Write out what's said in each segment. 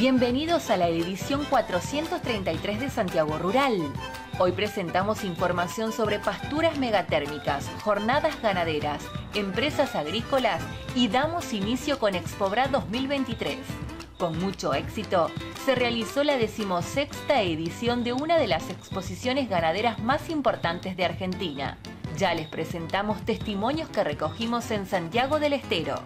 Bienvenidos a la edición 433 de Santiago Rural. Hoy presentamos información sobre pasturas megatérmicas, jornadas ganaderas, empresas agrícolas y damos inicio con Expobra 2023. Con mucho éxito, se realizó la decimosexta edición de una de las exposiciones ganaderas más importantes de Argentina. Ya les presentamos testimonios que recogimos en Santiago del Estero.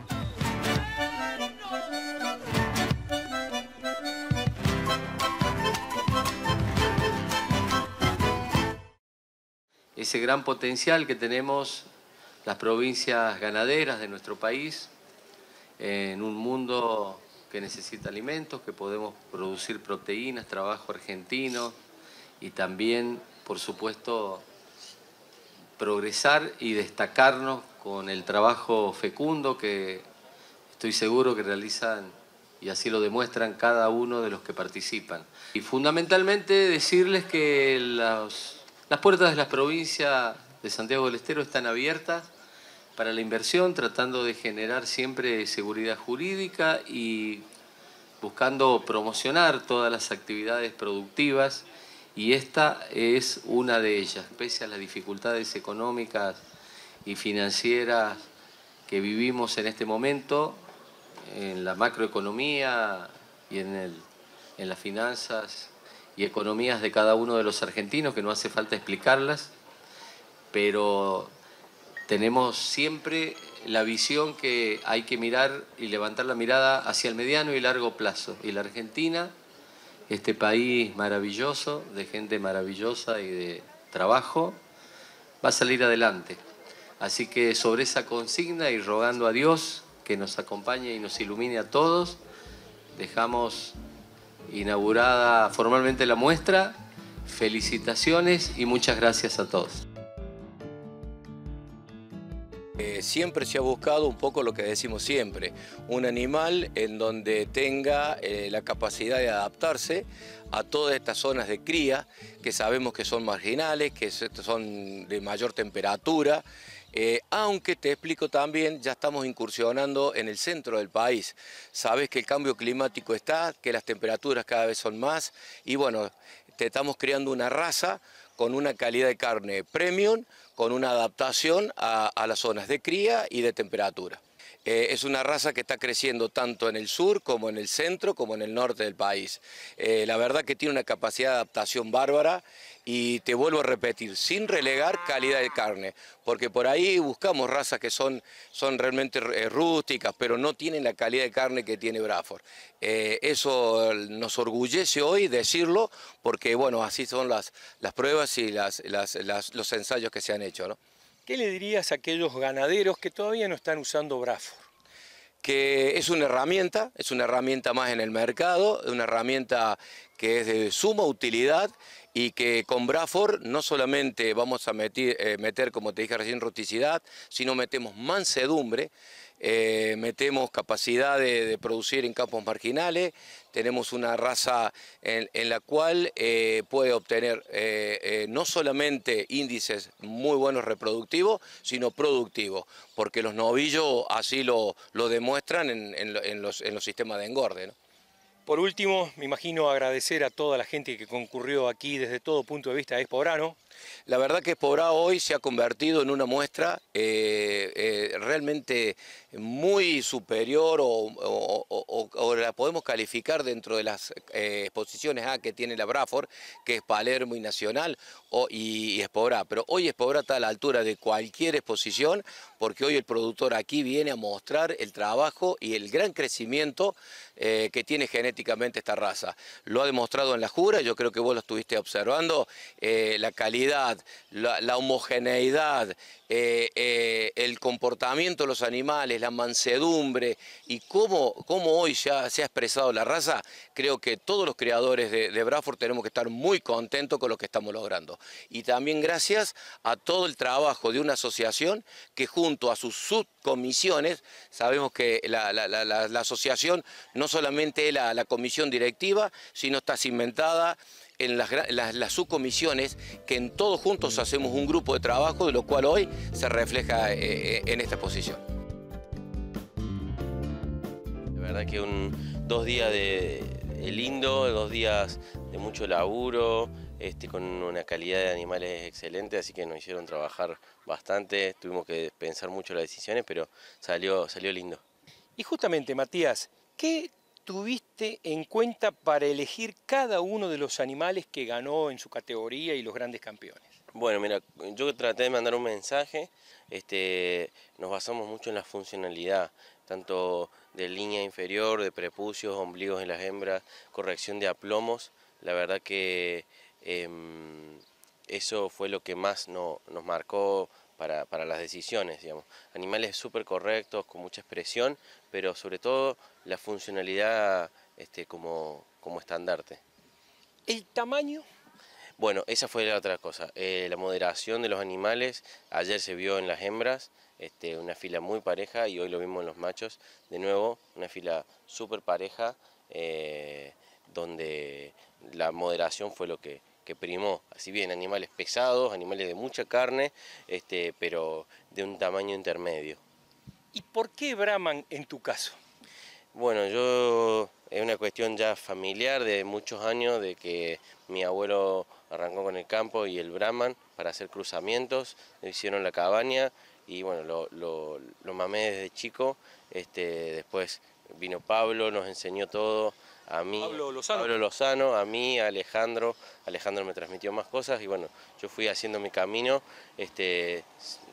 ese gran potencial que tenemos las provincias ganaderas de nuestro país en un mundo que necesita alimentos, que podemos producir proteínas, trabajo argentino y también, por supuesto, progresar y destacarnos con el trabajo fecundo que estoy seguro que realizan y así lo demuestran cada uno de los que participan. Y fundamentalmente decirles que los las puertas de la provincia de Santiago del Estero están abiertas para la inversión, tratando de generar siempre seguridad jurídica y buscando promocionar todas las actividades productivas y esta es una de ellas, pese a las dificultades económicas y financieras que vivimos en este momento, en la macroeconomía y en, en las finanzas y economías de cada uno de los argentinos, que no hace falta explicarlas, pero tenemos siempre la visión que hay que mirar y levantar la mirada hacia el mediano y largo plazo. Y la Argentina, este país maravilloso, de gente maravillosa y de trabajo, va a salir adelante. Así que sobre esa consigna y rogando a Dios que nos acompañe y nos ilumine a todos, dejamos inaugurada formalmente la muestra. Felicitaciones y muchas gracias a todos. Eh, siempre se ha buscado un poco lo que decimos siempre, un animal en donde tenga eh, la capacidad de adaptarse a todas estas zonas de cría que sabemos que son marginales, que son de mayor temperatura, eh, aunque te explico también, ya estamos incursionando en el centro del país. Sabes que el cambio climático está, que las temperaturas cada vez son más y bueno, te estamos creando una raza con una calidad de carne premium, con una adaptación a, las zonas de cría y de temperatura. Eh, es una raza que está creciendo tanto en el sur como en el centro como en el norte del país. Eh, la verdad que tiene una capacidad de adaptación bárbara y te vuelvo a repetir, sin relegar calidad de carne, porque por ahí buscamos razas que son, son realmente eh, rústicas, pero no tienen la calidad de carne que tiene Braford. Eh, eso eh, nos orgullece hoy decirlo, porque bueno, así son las, las pruebas y los ensayos que se han hecho. ¿no? ¿Qué le dirías a aquellos ganaderos que todavía no están usando Braford? que es una herramienta, es una herramienta más en el mercado, una herramienta que es de suma utilidad y que con Braford no solamente vamos a eh, meter, como te dije recién, rusticidad, sino metemos mansedumbre, eh, metemos capacidad de, producir en campos marginales, tenemos una raza en, la cual eh, puede obtener no solamente índices muy buenos reproductivos, sino productivos, porque los novillos así lo, lo demuestran en, los, en, los, sistemas de engorde. Por último, me imagino agradecer a toda la gente que concurrió aquí desde todo punto de vista de Espobrano. La verdad que Espobrano hoy se ha convertido en una muestra eh, eh, realmente muy superior o, la podemos calificar dentro de las eh, exposiciones A que tiene la Brafor, que es Palermo y Nacional y, y Pero hoy Espobrano está a la altura de cualquier exposición porque hoy el productor aquí viene a mostrar el trabajo y el gran crecimiento eh, que tiene genéticamente esta raza. Lo ha demostrado en la jura, yo creo que vos lo estuviste observando, eh, la calidad, la, homogeneidad, eh, el comportamiento de los animales, la mansedumbre y cómo, cómo, hoy ya se ha expresado la raza, creo que todos los creadores de, de tenemos que estar muy contentos con lo que estamos logrando. Y también gracias a todo el trabajo de una asociación que junto junto a sus subcomisiones, sabemos que la, asociación no solamente es la, comisión directiva, sino está cimentada en las, subcomisiones que en todos juntos hacemos un grupo de trabajo, de lo cual hoy se refleja eh, eh, en esta posición. La verdad que un, dos días de, de lindo, dos días de mucho laburo, este, con una calidad de animales excelente, así que nos hicieron trabajar bastante, tuvimos que pensar mucho las decisiones, pero salió, salió lindo. Y justamente, Matías, ¿qué tuviste en cuenta para elegir cada uno de los animales que ganó en su categoría y los grandes campeones? Bueno, mira, yo traté de mandar un mensaje, este, nos basamos mucho en la funcionalidad, tanto de línea inferior, de prepucios, ombligos en las hembras, corrección de aplomos, la verdad que Em, eso fue lo que más no, nos marcó para, las decisiones, digamos. Animales súper correctos, con mucha expresión, pero sobre todo la funcionalidad este, como, como estandarte. ¿El tamaño? Bueno, esa fue la otra cosa. Eh, la moderación de los animales, ayer se vio en las hembras, este, una fila muy pareja, y hoy lo vimos en los machos, de nuevo, una fila súper pareja, eh, donde la moderación fue lo que, que primó, así bien animales pesados, animales de mucha carne, este, pero de un tamaño intermedio. ¿Y por qué Brahman en tu caso? Bueno, yo es una cuestión ya familiar de muchos años, de que mi abuelo arrancó con el campo y el Brahman para hacer cruzamientos, hicieron la cabaña y bueno, lo, lo, mamé desde chico, este, después vino Pablo, nos enseñó todo, a mí, Pablo Lozano. a mí, Alejandro. Alejandro me transmitió más cosas y bueno, yo fui haciendo mi camino. Este,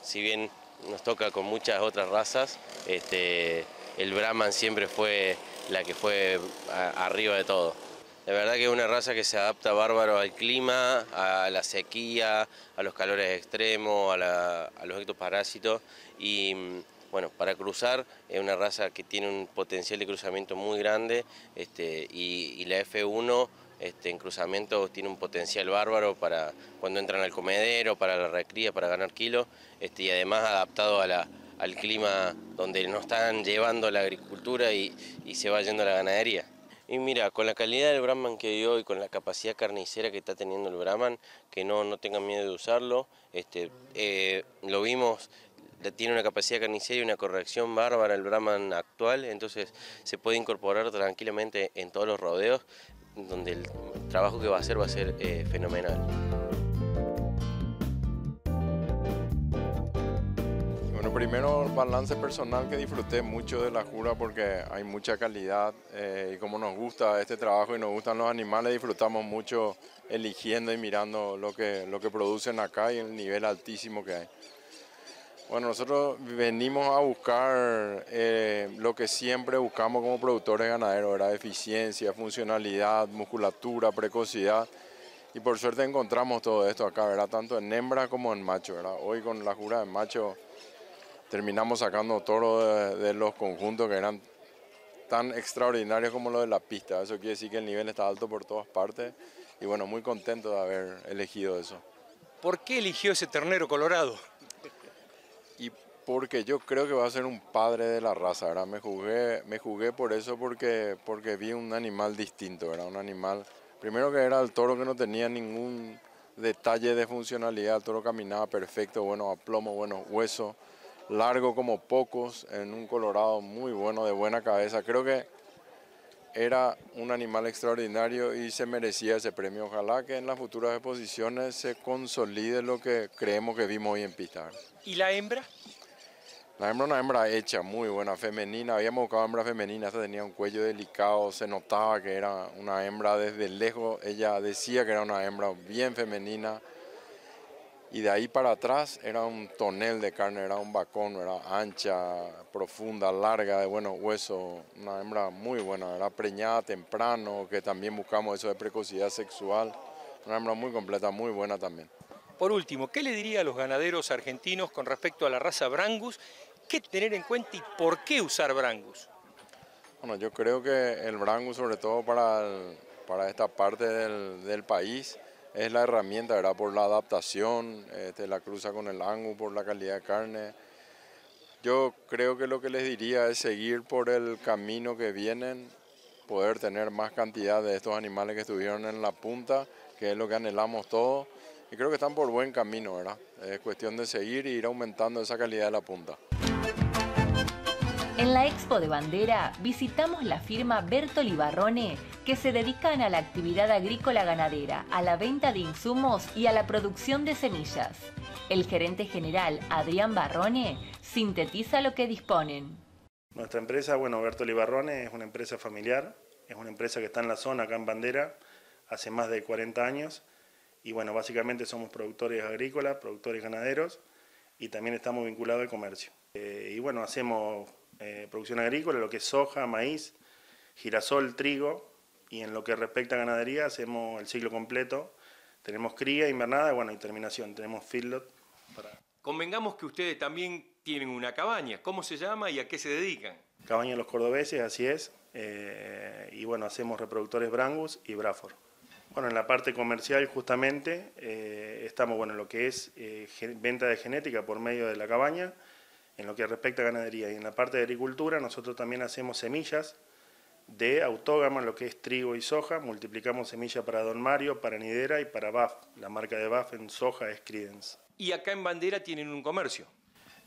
si bien nos toca con muchas otras razas, este, el Brahman siempre fue la que fue arriba de todo. La verdad que es una raza que se adapta bárbaro al clima, a la sequía, a los calores extremos, a, la, los ectoparásitos y mm, bueno, para cruzar es una raza que tiene un potencial de cruzamiento muy grande este, y, la F1 este, en cruzamiento tiene un potencial bárbaro para cuando entran al comedero, para la recría, para ganar kilos este, y además adaptado a la, al clima donde nos están llevando la agricultura y, se va yendo la ganadería. Y mira, con la calidad del Brahman que dio y con la capacidad carnicera que está teniendo el Brahman, que no, no tengan miedo de usarlo, este, eh, lo vimos tiene una capacidad carnicera y una corrección bárbara el Brahman actual, entonces se puede incorporar tranquilamente en todos los rodeos, donde el trabajo que va a hacer va a ser eh, fenomenal. Bueno, primero balance personal que disfruté mucho de la jura porque hay mucha calidad eh, y como nos gusta este trabajo y nos gustan los animales, disfrutamos mucho eligiendo y mirando lo que, lo que producen acá y el nivel altísimo que hay. Bueno, nosotros venimos a buscar eh, lo que siempre buscamos como productores ganaderos, era eficiencia, funcionalidad, musculatura, precocidad. Y por suerte encontramos todo esto acá, ¿verdad? tanto en hembra como en macho. Hoy con la jura de macho terminamos sacando toros de, de, los conjuntos que eran tan extraordinarios como los de la pista. Eso quiere decir que el nivel está alto por todas partes. Y bueno, muy contento de haber elegido eso. ¿Por qué eligió ese ternero colorado? y porque yo creo que va a ser un padre de la raza, ¿verdad? Me jugué, me jugué por eso porque, porque vi un animal distinto, era un animal, primero que era el toro que no tenía ningún detalle de funcionalidad, el toro caminaba perfecto, bueno, a plomo, buenos huesos, largo como pocos, en un colorado muy bueno, de buena cabeza, creo que era un animal extraordinario y se merecía ese premio. Ojalá que en las futuras exposiciones se consolide lo que creemos que vimos hoy en pista. ¿Y la hembra? La hembra una hembra hecha, muy buena, femenina. Habíamos buscado hembra femenina, esta tenía un cuello delicado, se notaba que era una hembra desde lejos. Ella decía que era una hembra bien femenina y de ahí para atrás era un tonel de carne, era un bacón, era ancha, profunda, larga, de buenos huesos, una hembra muy buena, era preñada temprano, que también buscamos eso de precocidad sexual, una hembra muy completa, muy buena también. Por último, ¿qué le diría a los ganaderos argentinos con respecto a la raza Brangus? ¿Qué tener en cuenta y por qué usar Brangus? Bueno, yo creo que el Brangus, sobre todo para, para esta parte del, del país, es la herramienta, ¿verdad? Por la adaptación, eh, la cruza con el angu, por la calidad de carne. Yo creo que lo que les diría es seguir por el camino que vienen, poder tener más cantidad de estos animales que estuvieron en la punta, que es lo que anhelamos todos. Y creo que están por buen camino, ¿verdad? Es cuestión de seguir y e ir aumentando esa calidad de la punta. En la Expo de Bandera visitamos la firma Bertoli Barrone, que se dedican a la actividad agrícola ganadera, a la venta de insumos y a la producción de semillas. El gerente general Adrián Barrone sintetiza lo que disponen. Nuestra empresa, bueno, Bertoli Barrone es una empresa familiar, es una empresa que está en la zona acá en Bandera hace más de 40 años y bueno, básicamente somos productores agrícolas, productores ganaderos y también estamos vinculados al comercio. Eh, y bueno, hacemos eh, producción agrícola, lo que es soja, maíz, girasol, trigo, y en lo que respecta a ganadería hacemos el ciclo completo. Tenemos cría, invernada bueno, y terminación, tenemos feedlot. Convengamos que ustedes también tienen una cabaña, ¿cómo se llama y a qué se dedican? Cabaña de los Cordobeses, así es, eh, y bueno, hacemos reproductores Brangus y Braford. Bueno, en la parte comercial justamente eh, estamos bueno, en lo que es venta de genética por medio de la cabaña, en lo que respecta a ganadería y en la parte de agricultura, nosotros también hacemos semillas de autógama, lo que es trigo y soja, multiplicamos semillas para Don Mario, para Nidera y para BAF. La marca de BAF en soja es Credence. Y acá en Bandera tienen un comercio.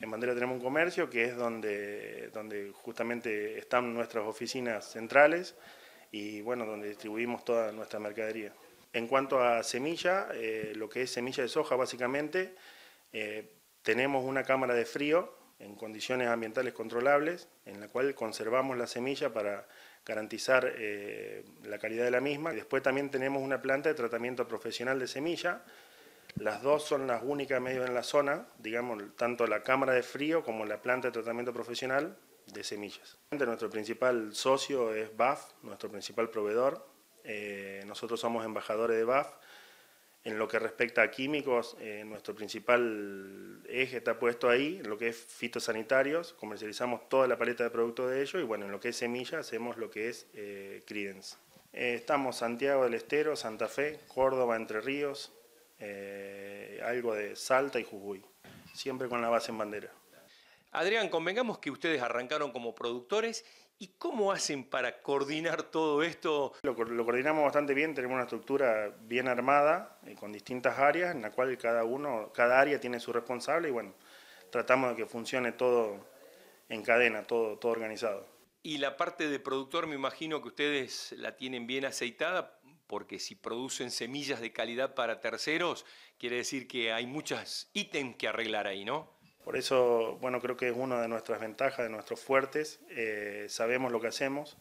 En Bandera tenemos un comercio que es donde, donde justamente están nuestras oficinas centrales y bueno, donde distribuimos toda nuestra mercadería. En cuanto a semilla, eh, lo que es semilla de soja básicamente, eh, tenemos una cámara de frío en condiciones ambientales controlables, en la cual conservamos la semilla para garantizar eh, la calidad de la misma. Después también tenemos una planta de tratamiento profesional de semilla. Las dos son las únicas medio en la zona, digamos, tanto la cámara de frío como la planta de tratamiento profesional de semillas. Nuestro principal socio es BAF, nuestro principal proveedor. Eh, nosotros somos embajadores de BAF. En lo que respecta a químicos, eh, nuestro principal eje está puesto ahí, en lo que es fitosanitarios, comercializamos toda la paleta de productos de ellos y bueno, en lo que es semillas, hacemos lo que es eh, Credence. Eh, estamos Santiago del Estero, Santa Fe, Córdoba, Entre Ríos, eh, algo de Salta y Jujuy, siempre con la base en bandera. Adrián, convengamos que ustedes arrancaron como productores ¿Y cómo hacen para coordinar todo esto? Lo, coordinamos bastante bien, tenemos una estructura bien armada eh, con distintas áreas en la cual cada uno, cada área tiene su responsable y bueno, tratamos de que funcione todo en cadena, todo, todo organizado. Y la parte de productor me imagino que ustedes la tienen bien aceitada porque si producen semillas de calidad para terceros, quiere decir que hay muchos ítems que arreglar ahí, ¿no? Por eso, bueno, creo que es una de nuestras ventajas, de nuestros fuertes. Eh, sabemos lo que hacemos,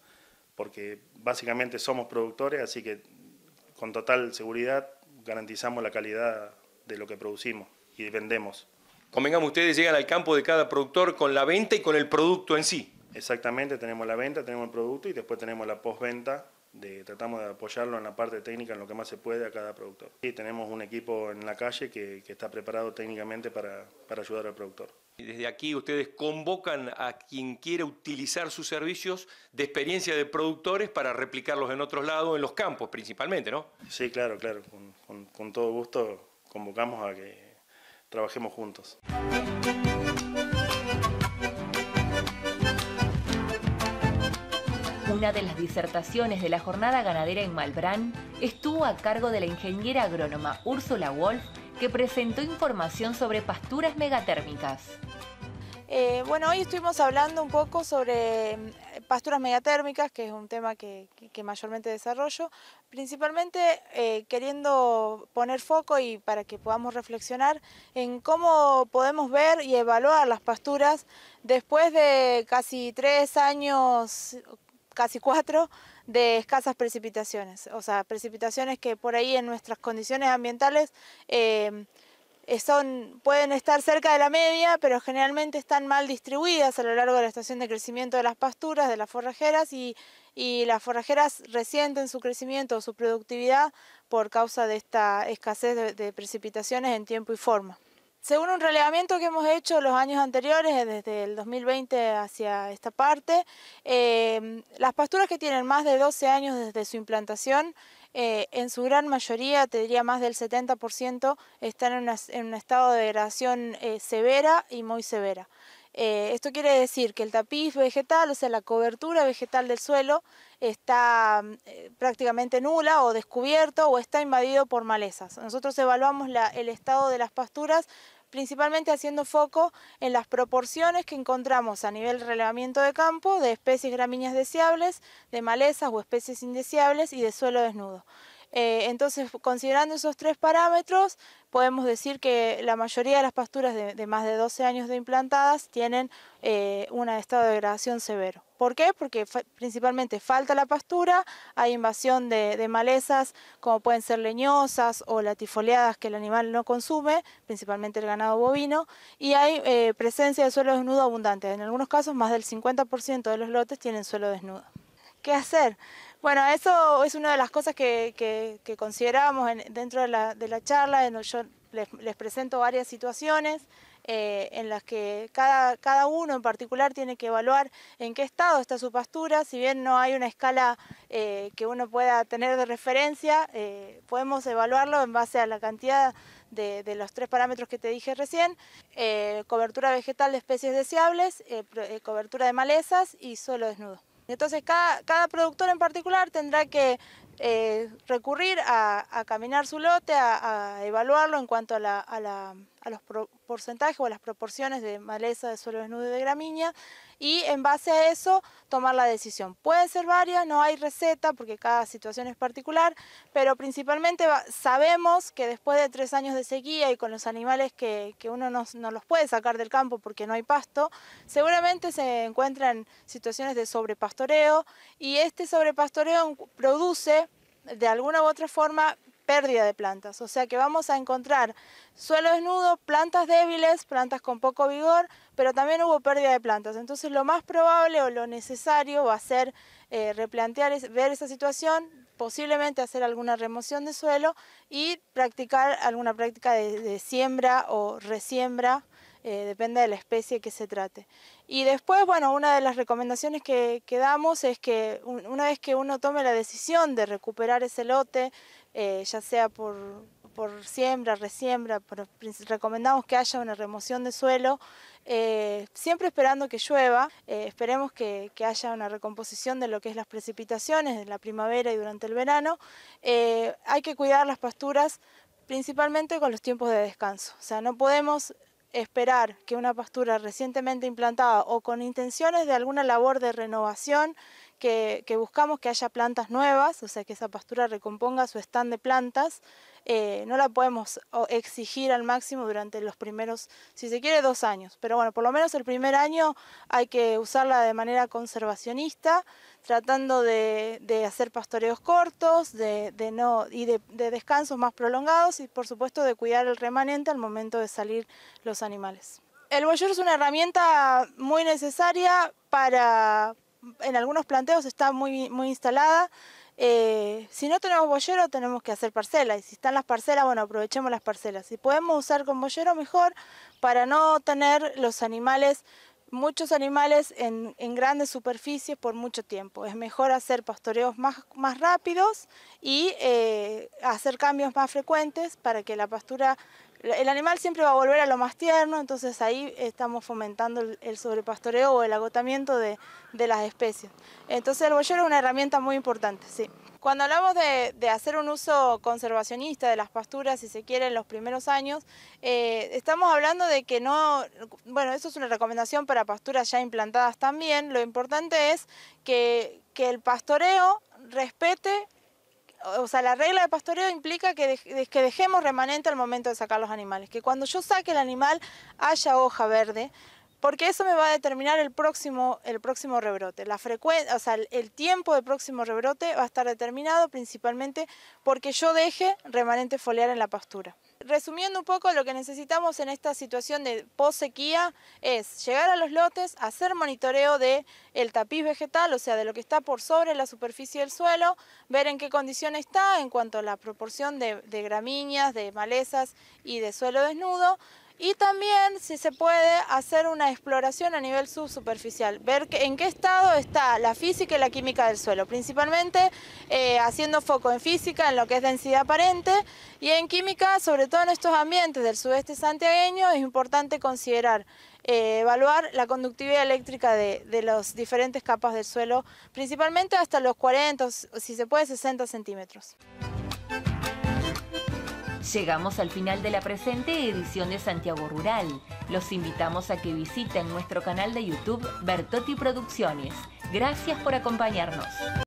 porque básicamente somos productores, así que con total seguridad garantizamos la calidad de lo que producimos y vendemos. Convengan ustedes llegan al campo de cada productor con la venta y con el producto en sí. Exactamente, tenemos la venta, tenemos el producto y después tenemos la postventa tratamos de apoyarlo en la parte técnica, en lo que más se puede a cada productor. Y tenemos un equipo en la calle que, está preparado técnicamente para, ayudar al productor. Y desde aquí ustedes convocan a quien quiera utilizar sus servicios de experiencia de productores para replicarlos en otros lados, en los campos principalmente, ¿no? Sí, claro, claro. Con, con todo gusto convocamos a que trabajemos juntos. de las disertaciones de la jornada ganadera en Malbrán estuvo a cargo de la ingeniera agrónoma Úrsula Wolf, que presentó información sobre pasturas megatérmicas. Eh, bueno, hoy estuvimos hablando un poco sobre mm, pasturas megatérmicas, que es un tema que, mayormente desarrollo, principalmente eh, queriendo poner foco y para que podamos reflexionar en cómo podemos ver y evaluar las pasturas después de casi tres años, casi cuatro de escasas precipitaciones, o sea, precipitaciones que por ahí en nuestras condiciones ambientales em, son, pueden estar cerca de la media, pero generalmente están mal distribuidas a lo largo de la estación de crecimiento de las pasturas, de las forrajeras, y, las forrajeras resienten su crecimiento o su productividad por causa de esta escasez de precipitaciones en tiempo y forma. Según un relevamiento que hemos hecho los años anteriores, eh, desde el 2020 hacia esta parte, em, las pasturas que tienen más de 12 años desde su implantación, eh, en su gran mayoría, te diría más del 70%, están en, un estado de degradación eh, severa y muy severa. esto quiere decir que el tapiz vegetal, o sea, la cobertura vegetal del suelo, está mm, prácticamente nula o descubierto o está invadido por malezas. Nosotros evaluamos el estado de las pasturas principalmente haciendo foco en las proporciones que encontramos a nivel relevamiento de campo de especies gramíneas deseables, de malezas o especies indeseables y de suelo desnudo. Eh, entonces, considerando esos tres parámetros, podemos decir que la mayoría de las pasturas de, más de 12 años de implantadas tienen eh, un estado de degradación severo. ¿Por qué? Porque principalmente falta la pastura, hay invasión de, malezas como pueden ser leñosas o latifoliadas que el animal no consume, principalmente el ganado bovino, y hay eh, presencia de suelo desnudo abundante. En algunos casos más del 50% de los lotes tienen suelo desnudo. ¿Qué hacer? Bueno, eso es una de las cosas que, considerábamos dentro de la, de la, charla. Yo les, presento varias situaciones eh, en las que cada, cada uno en particular tiene que evaluar en qué estado está su pastura. Si bien no hay una escala eh, que uno pueda tener de referencia, eh, podemos evaluarlo en base a la cantidad de, los tres parámetros que te dije recién, cobertura vegetal de especies deseables, cobertura de malezas y suelo desnudo. Entonces cada, productor en particular tendrá que eh, recurrir a, caminar su lote, a, evaluarlo en cuanto a, los porcentajes o las proporciones de maleza, de suelo desnudo de gramínea y en base a eso tomar la decisión. Pueden ser varias, no hay receta porque cada situación es particular, pero principalmente sabemos que después de tres años de sequía y con los animales que, uno no, no los puede sacar del campo porque no hay pasto, seguramente se encuentran situaciones de sobrepastoreo y este sobrepastoreo produce de alguna u otra forma pérdida de plantas. O sea que vamos a encontrar suelo desnudo, plantas débiles, plantas con poco vigor, pero también hubo pérdida de plantas. Entonces lo más probable o lo necesario va a ser eh, replantear, ver esa situación, posiblemente hacer alguna remoción de suelo y practicar alguna práctica de, de siembra o resiembra eh, depende de la especie que se trate. Y después, bueno, una de las recomendaciones que, damos es que una vez que uno tome la decisión de recuperar ese lote, eh, ya sea por, siembra, resiembra, recomendamos que haya una remoción de suelo, eh, siempre esperando que llueva, esperemos que, haya una recomposición de lo que es las precipitaciones en la primavera y durante el verano. hay que cuidar las pasturas principalmente con los tiempos de descanso, o sea, no podemos esperar que una pastura recientemente implantada o con intenciones de alguna labor de renovación que, buscamos que haya plantas nuevas, o sea que esa pastura recomponga su stand de plantas, eh, no la podemos exigir al máximo durante los primeros, si se quiere, dos años. Pero bueno, por lo menos el primer año hay que usarla de manera conservacionista tratando de, hacer pastoreos cortos de, no, y de, descansos más prolongados y por supuesto de cuidar el remanente al momento de salir los animales. El bollero es una herramienta muy necesaria para, en algunos planteos está muy, muy instalada. Eh, si no tenemos bollero tenemos que hacer parcelas y si están las parcelas, bueno, aprovechemos las parcelas. Si podemos usar con bollero mejor para no tener los animales muchos animales en, grandes superficies por mucho tiempo. Es mejor hacer pastoreos más, más rápidos y eh, hacer cambios más frecuentes para que la pastura, el animal siempre va a volver a lo más tierno, entonces ahí estamos fomentando el, sobrepastoreo o el agotamiento de, las especies. Entonces el bollero es una herramienta muy importante, sí. Cuando hablamos de, hacer un uso conservacionista de las pasturas, si se quiere, en los primeros años, eh, estamos hablando de que no, bueno, eso es una recomendación para pasturas ya implantadas también, lo importante es que, el pastoreo respete o sea, la regla de pastoreo implica que, que, dejemos remanente al momento de sacar los animales, que cuando yo saque el animal haya hoja verde, porque eso me va a determinar el próximo, el próximo rebrote. La frecuencia, o sea, el tiempo del próximo rebrote va a estar determinado principalmente porque yo deje remanente foliar en la pastura. Resumiendo un poco, lo que necesitamos en esta situación de post sequía es llegar a los lotes, hacer monitoreo del el tapiz vegetal, o sea, de lo que está por sobre la superficie del suelo, ver en qué condición está en cuanto a la proporción de, de gramíneas, de malezas y de suelo desnudo, y también, si se puede, hacer una exploración a nivel subsuperficial, ver en qué estado está la física y la química del suelo, principalmente eh, haciendo foco en física, en lo que es densidad aparente, y en química, sobre todo en estos ambientes del sudeste santiagueño, es importante considerar, eh, evaluar la conductividad eléctrica de, de las diferentes capas del suelo, principalmente hasta los 40, si se puede, 60 centímetros. Llegamos al final de la presente edición de Santiago Rural. Los invitamos a que visiten nuestro canal de YouTube Bertotti Producciones. Gracias por acompañarnos.